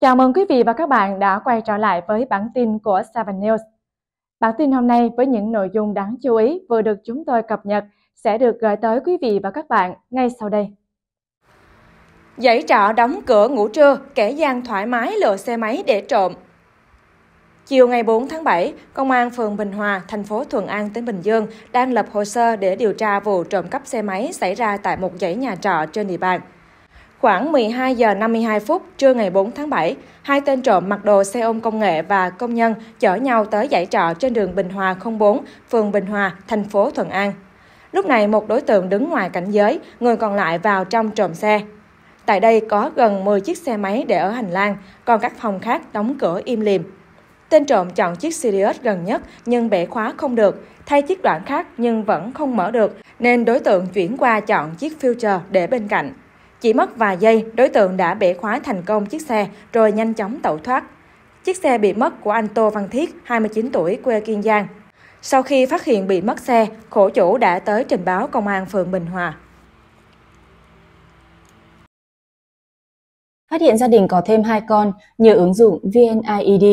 Chào mừng quý vị và các bạn đã quay trở lại với bản tin của Seven News. Bản tin hôm nay với những nội dung đáng chú ý vừa được chúng tôi cập nhật sẽ được gửi tới quý vị và các bạn ngay sau đây. Dãy trọ đóng cửa ngủ trưa, kẻ gian thoải mái lừa xe máy để trộm. Chiều ngày 4 tháng 7, Công an phường Bình Hòa, thành phố Thuận An, tỉnh Bình Dương đang lập hồ sơ để điều tra vụ trộm cắp xe máy xảy ra tại một dãy nhà trọ trên địa bàn. Khoảng 12 giờ 52 phút trưa ngày 4 tháng 7, hai tên trộm mặc đồ xe ôm công nghệ và công nhân chở nhau tới dãy trọ trên đường Bình Hòa 04, phường Bình Hòa, thành phố Thuận An. Lúc này một đối tượng đứng ngoài cảnh giới, người còn lại vào trong trộm xe. Tại đây có gần 10 chiếc xe máy để ở hành lang, còn các phòng khác đóng cửa im lìm. Tên trộm chọn chiếc Sirius gần nhất nhưng bẻ khóa không được, thay chiếc đoạn khác nhưng vẫn không mở được, nên đối tượng chuyển qua chọn chiếc Future để bên cạnh. Chỉ mất vài giây, đối tượng đã bẻ khóa thành công chiếc xe rồi nhanh chóng tẩu thoát. Chiếc xe bị mất của anh Tô Văn Thiết, 29 tuổi, quê Kiên Giang. Sau khi phát hiện bị mất xe, khổ chủ đã tới trình báo công an phường Bình Hòa. Phát hiện gia đình có thêm hai con nhờ ứng dụng VNIED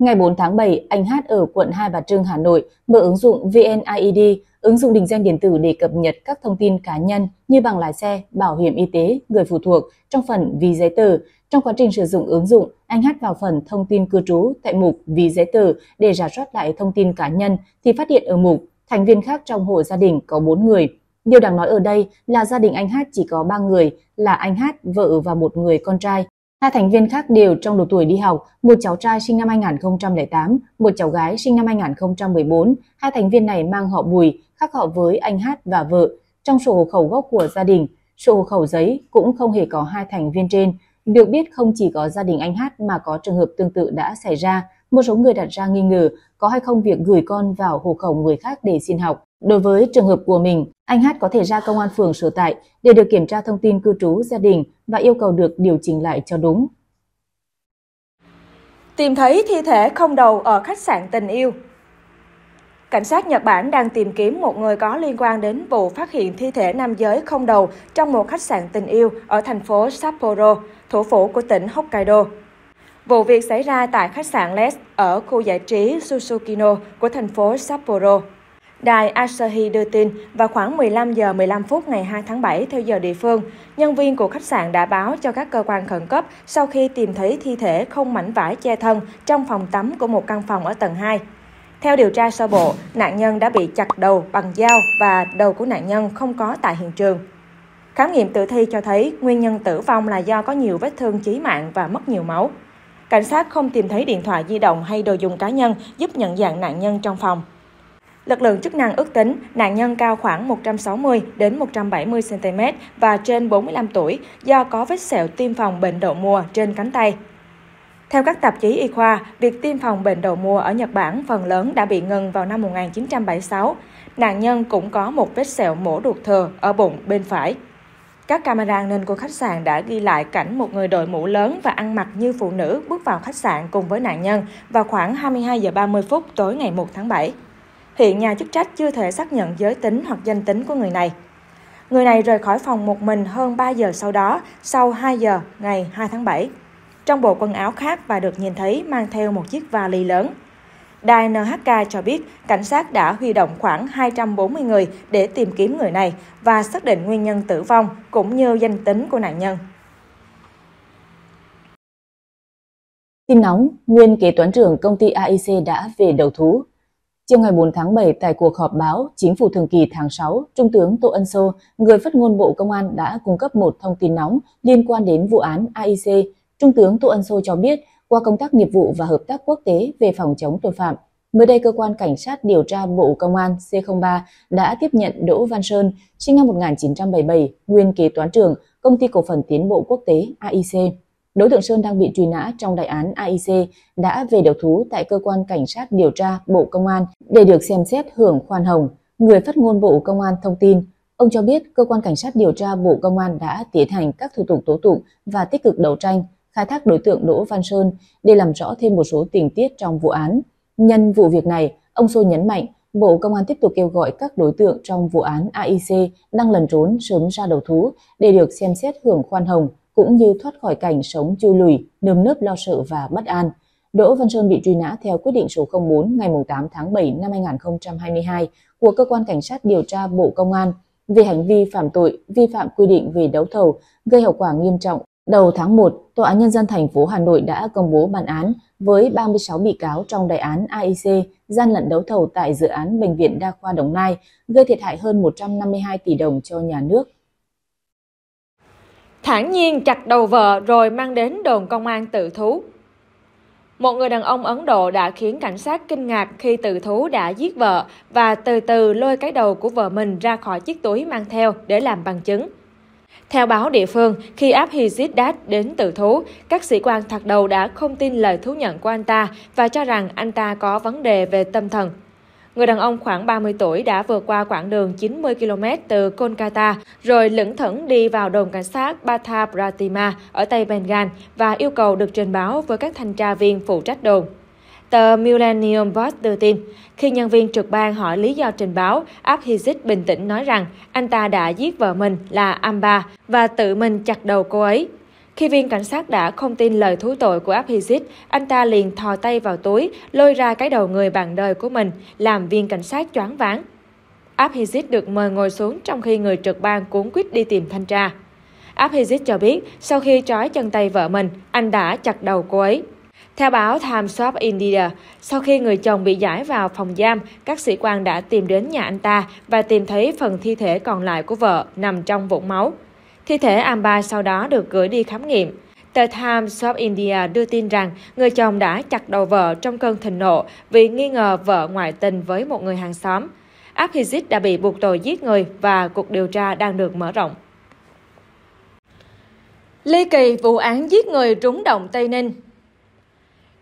Ngày 4 tháng 7, anh Hát ở quận Hai Bà Trưng, Hà Nội mở ứng dụng VNID, e ứng dụng định danh điện tử để cập nhật các thông tin cá nhân như bằng lái xe, bảo hiểm y tế, người phụ thuộc trong phần ví giấy tờ. Trong quá trình sử dụng ứng dụng, anh Hát vào phần thông tin cư trú tại mục ví giấy tờ để rà soát lại thông tin cá nhân thì phát hiện ở mục thành viên khác trong hộ gia đình có 4 người. Điều đáng nói ở đây là gia đình anh Hát chỉ có 3 người là anh Hát, vợ và một người con trai. Hai thành viên khác đều trong độ tuổi đi học, một cháu trai sinh năm 2008, một cháu gái sinh năm 2014. Hai thành viên này mang họ Bùi, khác họ với anh Hát và vợ. Trong sổ hộ khẩu gốc của gia đình, sổ hộ khẩu giấy cũng không hề có hai thành viên trên. Được biết không chỉ có gia đình anh Hát mà có trường hợp tương tự đã xảy ra. Một số người đặt ra nghi ngờ có hay không việc gửi con vào hộ khẩu người khác để xin học. Đối với trường hợp của mình, anh Hát có thể ra công an phường sở tại để được kiểm tra thông tin cư trú gia đình và yêu cầu được điều chỉnh lại cho đúng. Tìm thấy thi thể không đầu ở khách sạn tình yêu Cảnh sát Nhật Bản đang tìm kiếm một người có liên quan đến vụ phát hiện thi thể nam giới không đầu trong một khách sạn tình yêu ở thành phố Sapporo, thủ phủ của tỉnh Hokkaido. Vụ việc xảy ra tại khách sạn Les ở khu giải trí Susukino của thành phố Sapporo. Đài Asahi đưa tin, vào khoảng 15 giờ 15 phút ngày 2 tháng 7 theo giờ địa phương, nhân viên của khách sạn đã báo cho các cơ quan khẩn cấp sau khi tìm thấy thi thể không mảnh vải che thân trong phòng tắm của một căn phòng ở tầng 2. Theo điều tra sơ bộ, nạn nhân đã bị chặt đầu bằng dao và đầu của nạn nhân không có tại hiện trường. Khám nghiệm tử thi cho thấy nguyên nhân tử vong là do có nhiều vết thương chí mạng và mất nhiều máu. Cảnh sát không tìm thấy điện thoại di động hay đồ dùng cá nhân giúp nhận dạng nạn nhân trong phòng. Lực lượng chức năng ước tính nạn nhân cao khoảng 160 đến 170 cm và trên 45 tuổi do có vết sẹo tiêm phòng bệnh đậu mùa trên cánh tay. Theo các tạp chí y khoa, việc tiêm phòng bệnh đậu mùa ở Nhật Bản phần lớn đã bị ngừng vào năm 1976. Nạn nhân cũng có một vết sẹo mổ ruột thừa ở bụng bên phải. Các camera an ninh của khách sạn đã ghi lại cảnh một người đội mũ lớn và ăn mặc như phụ nữ bước vào khách sạn cùng với nạn nhân vào khoảng 22 giờ 30 phút tối ngày 1 tháng 7. Hiện nhà chức trách chưa thể xác nhận giới tính hoặc danh tính của người này. Người này rời khỏi phòng một mình hơn 3 giờ sau đó, sau 2 giờ ngày 2 tháng 7. Trong bộ quần áo khác và được nhìn thấy mang theo một chiếc vali lớn. Đài NHK cho biết cảnh sát đã huy động khoảng 240 người để tìm kiếm người này và xác định nguyên nhân tử vong cũng như danh tính của nạn nhân. Tin nóng, nguyên kế toán trưởng công ty AIC đã về đầu thú Chiều ngày 4 tháng 7 tại cuộc họp báo Chính phủ thường kỳ tháng 6, Trung tướng Tô Ân Sô, người phát ngôn Bộ Công an đã cung cấp một thông tin nóng liên quan đến vụ án AIC. Trung tướng Tô Ân Sô cho biết, qua công tác nghiệp vụ và hợp tác quốc tế về phòng chống tội phạm, mới đây cơ quan cảnh sát điều tra Bộ Công an C03 đã tiếp nhận Đỗ Văn Sơn, sinh năm 1977, nguyên kế toán trưởng Công ty Cổ phần Tiến bộ Quốc tế AIC. Đối tượng Sơn đang bị truy nã trong đại án AIC đã về đầu thú tại cơ quan cảnh sát điều tra Bộ Công an để được xem xét hưởng khoan hồng. Người phát ngôn Bộ Công an thông tin, ông cho biết cơ quan cảnh sát điều tra Bộ Công an đã tiến hành các thủ tục tố tụng và tích cực đấu tranh, khai thác đối tượng Đỗ Văn Sơn để làm rõ thêm một số tình tiết trong vụ án. Nhân vụ việc này, ông Sô nhấn mạnh Bộ Công an tiếp tục kêu gọi các đối tượng trong vụ án AIC đang lẩn trốn sớm ra đầu thú để được xem xét hưởng khoan hồng – cũng như thoát khỏi cảnh sống chui lùi, nơm nớp lo sợ và bất an. Đỗ Văn Sơn bị truy nã theo quyết định số 04 ngày 8 tháng 7 năm 2022 của Cơ quan Cảnh sát Điều tra Bộ Công an vì hành vi phạm tội, vi phạm quy định về đấu thầu, gây hậu quả nghiêm trọng. Đầu tháng 1, Tòa án Nhân dân thành phố Hà Nội đã công bố bản án với 36 bị cáo trong đại án AIC gian lận đấu thầu tại dự án Bệnh viện Đa khoa Đồng Nai, gây thiệt hại hơn 152 tỷ đồng cho nhà nước thản nhiên chặt đầu vợ rồi mang đến đồn công an tự thú. Một người đàn ông Ấn Độ đã khiến cảnh sát kinh ngạc khi tự thú đã giết vợ và từ từ lôi cái đầu của vợ mình ra khỏi chiếc túi mang theo để làm bằng chứng. Theo báo địa phương, khi Abhijit đến tự thú, các sĩ quan thạc đầu đã không tin lời thú nhận của anh ta và cho rằng anh ta có vấn đề về tâm thần. Người đàn ông khoảng 30 tuổi đã vượt qua quãng đường 90 km từ Kolkata rồi lững thững đi vào đồn cảnh sát Bhatha Pratima ở Tây Bengal và yêu cầu được trình báo với các thanh tra viên phụ trách đồn. Tờ Millennium Post đưa tin, khi nhân viên trực ban hỏi lý do trình báo, Abhijit bình tĩnh nói rằng anh ta đã giết vợ mình là Amba và tự mình chặt đầu cô ấy khi viên cảnh sát đã không tin lời thú tội của Abhijit, anh ta liền thò tay vào túi, lôi ra cái đầu người bạn đời của mình, làm viên cảnh sát choáng váng. Abhijit được mời ngồi xuống trong khi người trực ban cuốn quýt đi tìm thanh tra. Abhijit cho biết, sau khi trói chân tay vợ mình, anh đã chặt đầu cô ấy. Theo báo Times of India, sau khi người chồng bị giải vào phòng giam, các sĩ quan đã tìm đến nhà anh ta và tìm thấy phần thi thể còn lại của vợ nằm trong vũng máu. Thi thể Amba sau đó được gửi đi khám nghiệm. Tờ Times of India đưa tin rằng người chồng đã chặt đầu vợ trong cơn thịnh nộ vì nghi ngờ vợ ngoại tình với một người hàng xóm. Abhijit đã bị buộc tội giết người và cuộc điều tra đang được mở rộng. Ly kỳ vụ án giết người trúng động Tây Ninh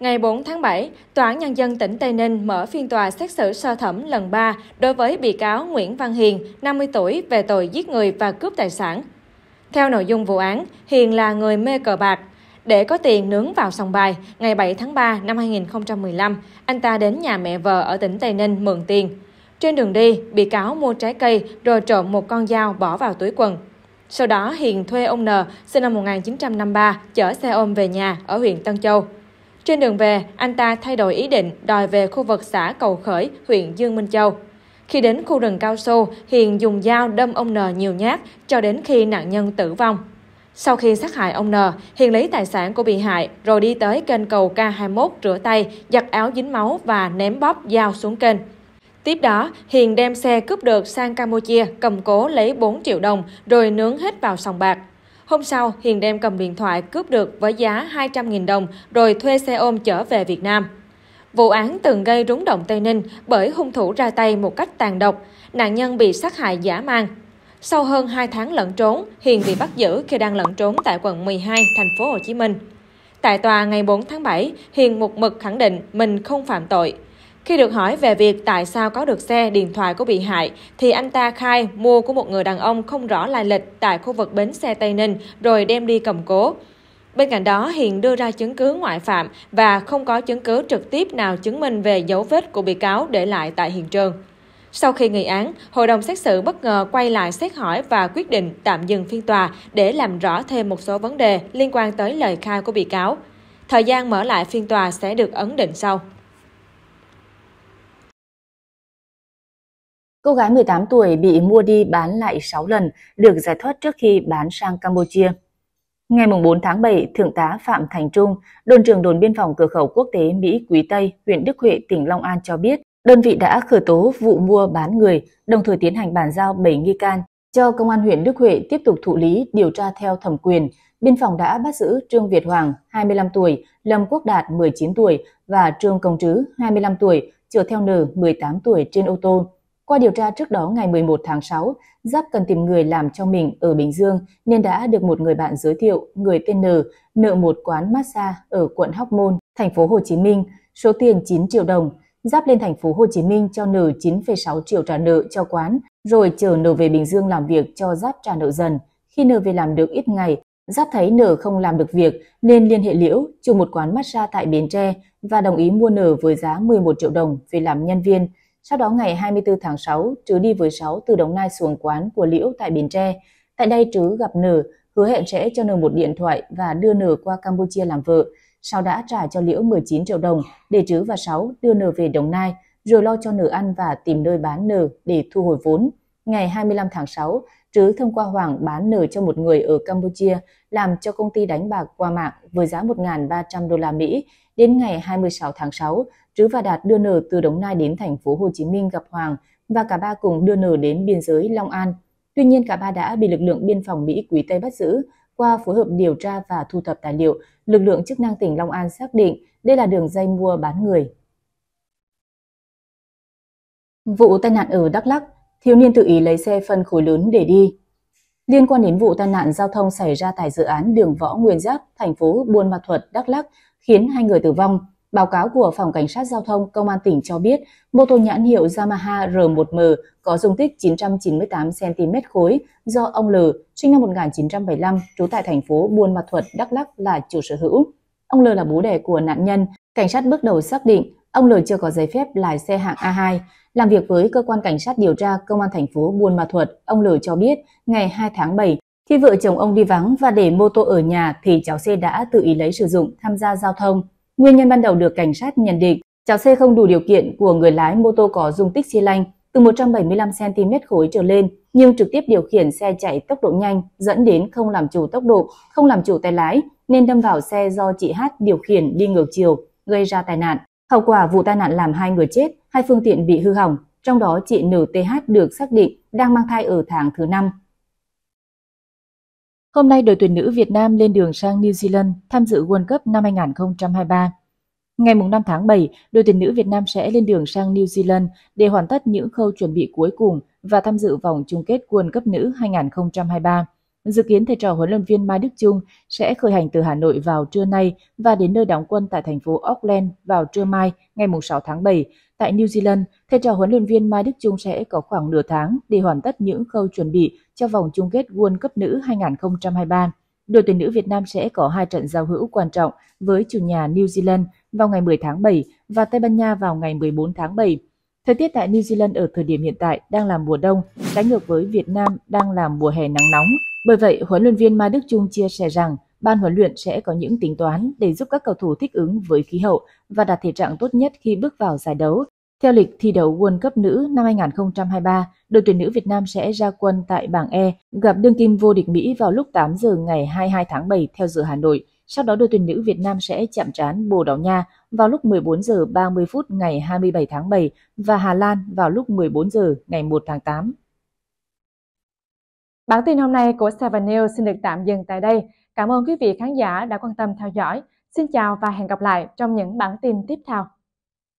Ngày 4 tháng 7, Tòa án Nhân dân tỉnh Tây Ninh mở phiên tòa xét xử sơ thẩm lần 3 đối với bị cáo Nguyễn Văn Hiền, 50 tuổi, về tội giết người và cướp tài sản theo nội dung vụ án, Hiền là người mê cờ bạc. Để có tiền nướng vào sòng bài, ngày 7 tháng 3 năm 2015, anh ta đến nhà mẹ vợ ở tỉnh Tây Ninh mượn tiền. Trên đường đi, bị cáo mua trái cây rồi trộm một con dao bỏ vào túi quần. Sau đó Hiền thuê ông N, sinh năm 1953, chở xe ôm về nhà ở huyện Tân Châu. Trên đường về, anh ta thay đổi ý định đòi về khu vực xã Cầu Khởi, huyện Dương Minh Châu. Khi đến khu rừng cao su, Hiền dùng dao đâm ông N nhiều nhát cho đến khi nạn nhân tử vong. Sau khi sát hại ông N, Hiền lấy tài sản của bị hại rồi đi tới kênh cầu K21 rửa tay, giặt áo dính máu và ném bóp dao xuống kênh. Tiếp đó, Hiền đem xe cướp được sang Campuchia, cầm cố lấy 4 triệu đồng rồi nướng hết vào sòng bạc. Hôm sau, Hiền đem cầm điện thoại cướp được với giá 200.000 đồng rồi thuê xe ôm trở về Việt Nam. Vụ án từng gây rúng động Tây Ninh bởi hung thủ ra tay một cách tàn độc, nạn nhân bị sát hại giả mang. Sau hơn 2 tháng lẩn trốn, Hiền bị bắt giữ khi đang lẩn trốn tại quận 12, thành phố Hồ Chí Minh. Tại tòa ngày 4 tháng 7, Hiền một mực khẳng định mình không phạm tội. Khi được hỏi về việc tại sao có được xe, điện thoại của bị hại, thì anh ta khai mua của một người đàn ông không rõ lai lịch tại khu vực bến xe Tây Ninh rồi đem đi cầm cố. Bên cạnh đó, hiện đưa ra chứng cứ ngoại phạm và không có chứng cứ trực tiếp nào chứng minh về dấu vết của bị cáo để lại tại hiện trường. Sau khi nghị án, hội đồng xét xử bất ngờ quay lại xét hỏi và quyết định tạm dừng phiên tòa để làm rõ thêm một số vấn đề liên quan tới lời khai của bị cáo. Thời gian mở lại phiên tòa sẽ được ấn định sau. Cô gái 18 tuổi bị mua đi bán lại 6 lần, được giải thoát trước khi bán sang Campuchia. Ngày 4 tháng 7, Thượng tá Phạm Thành Trung, đồn trưởng đồn biên phòng cửa khẩu quốc tế Mỹ Quý Tây, huyện Đức Huệ, tỉnh Long An cho biết, đơn vị đã khởi tố vụ mua bán người, đồng thời tiến hành bàn giao 7 nghi can cho công an huyện Đức Huệ tiếp tục thụ lý điều tra theo thẩm quyền. Biên phòng đã bắt giữ Trương Việt Hoàng, 25 tuổi, Lâm Quốc Đạt, 19 tuổi và Trương Công Trứ, 25 tuổi, chở theo N, 18 tuổi trên ô tô qua điều tra trước đó ngày 11 tháng 6, Giáp cần tìm người làm cho mình ở Bình Dương nên đã được một người bạn giới thiệu, người tên N, nợ một quán massage ở quận Hóc Môn, thành phố Hồ Chí Minh, số tiền 9 triệu đồng. Giáp lên thành phố Hồ Chí Minh cho N 9,6 triệu trả nợ cho quán, rồi chờ N về Bình Dương làm việc cho Giáp trả nợ dần. Khi N về làm được ít ngày, Giáp thấy N không làm được việc nên liên hệ Liễu, chủ một quán massage tại Bến Tre và đồng ý mua N với giá 11 triệu đồng về làm nhân viên. Sau đó ngày 24 tháng 6, Trứ đi với sáu từ Đồng Nai xuống quán của Liễu tại Bến Tre. Tại đây Trứ gặp Nử, hứa hẹn sẽ cho Nử một điện thoại và đưa Nử qua Campuchia làm vợ. Sau đã trả cho Liễu 19 triệu đồng để Trứ và sáu đưa Nử về Đồng Nai, rồi lo cho Nử ăn và tìm nơi bán Nử để thu hồi vốn. Ngày 25 tháng 6, Trứ thông qua Hoàng bán nở cho một người ở Campuchia làm cho công ty đánh bạc qua mạng với giá 1.300 đô la Mỹ. Đến ngày 26 tháng 6, Trứ và Đạt đưa nở từ Đồng Nai đến thành phố Hồ Chí Minh gặp Hoàng và cả ba cùng đưa nở đến biên giới Long An. Tuy nhiên cả ba đã bị lực lượng biên phòng Mỹ Quý Tây bắt giữ. Qua phối hợp điều tra và thu thập tài liệu, lực lượng chức năng tỉnh Long An xác định đây là đường dây mua bán người. Vụ tai nạn ở Đắk Lắk thiếu niên tự ý lấy xe phân khối lớn để đi. Liên quan đến vụ tai nạn giao thông xảy ra tại dự án đường Võ Nguyên Giáp, thành phố Buôn Ma thuật Đắk Lắk khiến hai người tử vong, báo cáo của Phòng Cảnh sát Giao thông Công an tỉnh cho biết mô tô nhãn hiệu Yamaha R1M có dung tích 998 cm khối do ông L, sinh năm 1975, trú tại thành phố Buôn Ma thuật Đắk Lắk là chủ sở hữu. Ông L là bố đẻ của nạn nhân. Cảnh sát bước đầu xác định Ông Lười chưa có giấy phép lái xe hạng A2. Làm việc với cơ quan cảnh sát điều tra công an thành phố Buôn Ma Thuột, ông Lười cho biết ngày 2 tháng 7, khi vợ chồng ông đi vắng và để mô tô ở nhà thì cháu C đã tự ý lấy sử dụng tham gia giao thông. Nguyên nhân ban đầu được cảnh sát nhận định, cháu C không đủ điều kiện của người lái mô tô có dung tích xi lanh từ 175 cm khối trở lên, nhưng trực tiếp điều khiển xe chạy tốc độ nhanh dẫn đến không làm chủ tốc độ, không làm chủ tay lái nên đâm vào xe do chị Hát điều khiển đi ngược chiều, gây ra tai nạn. Hậu quả vụ tai nạn làm hai người chết, hai phương tiện bị hư hỏng, trong đó chị NTH được xác định đang mang thai ở tháng thứ năm. Hôm nay đội tuyển nữ Việt Nam lên đường sang New Zealand tham dự World Cup năm 2023. Ngày 5 tháng 7, đội tuyển nữ Việt Nam sẽ lên đường sang New Zealand để hoàn tất những khâu chuẩn bị cuối cùng và tham dự vòng chung kết World Cup nữ 2023. Dự kiến thầy trò huấn luyện viên Mai Đức Trung sẽ khởi hành từ Hà Nội vào trưa nay và đến nơi đóng quân tại thành phố Auckland vào trưa mai ngày 6 tháng 7. Tại New Zealand, thầy trò huấn luyện viên Mai Đức Trung sẽ có khoảng nửa tháng để hoàn tất những khâu chuẩn bị cho vòng chung kết World Cup nữ 2023. Đội tuyển nữ Việt Nam sẽ có hai trận giao hữu quan trọng với chủ nhà New Zealand vào ngày 10 tháng 7 và Tây Ban Nha vào ngày 14 tháng 7. Thời tiết tại New Zealand ở thời điểm hiện tại đang là mùa đông, trái ngược với Việt Nam đang là mùa hè nắng nóng. Bởi vậy, huấn luyện viên Mai Đức Trung chia sẻ rằng ban huấn luyện sẽ có những tính toán để giúp các cầu thủ thích ứng với khí hậu và đạt thể trạng tốt nhất khi bước vào giải đấu. Theo lịch thi đấu World Cup nữ năm 2023, đội tuyển nữ Việt Nam sẽ ra quân tại bảng E, gặp đương kim vô địch Mỹ vào lúc 8 giờ ngày 22 tháng 7 theo giờ Hà Nội. Sau đó đội tuyển nữ Việt Nam sẽ chạm trán Bồ Đào Nha vào lúc 14 giờ 30 phút ngày 27 tháng 7 và Hà Lan vào lúc 14 giờ ngày 1 tháng 8. Bản tin hôm nay của Seven News xin được tạm dừng tại đây. Cảm ơn quý vị khán giả đã quan tâm theo dõi. Xin chào và hẹn gặp lại trong những bản tin tiếp theo.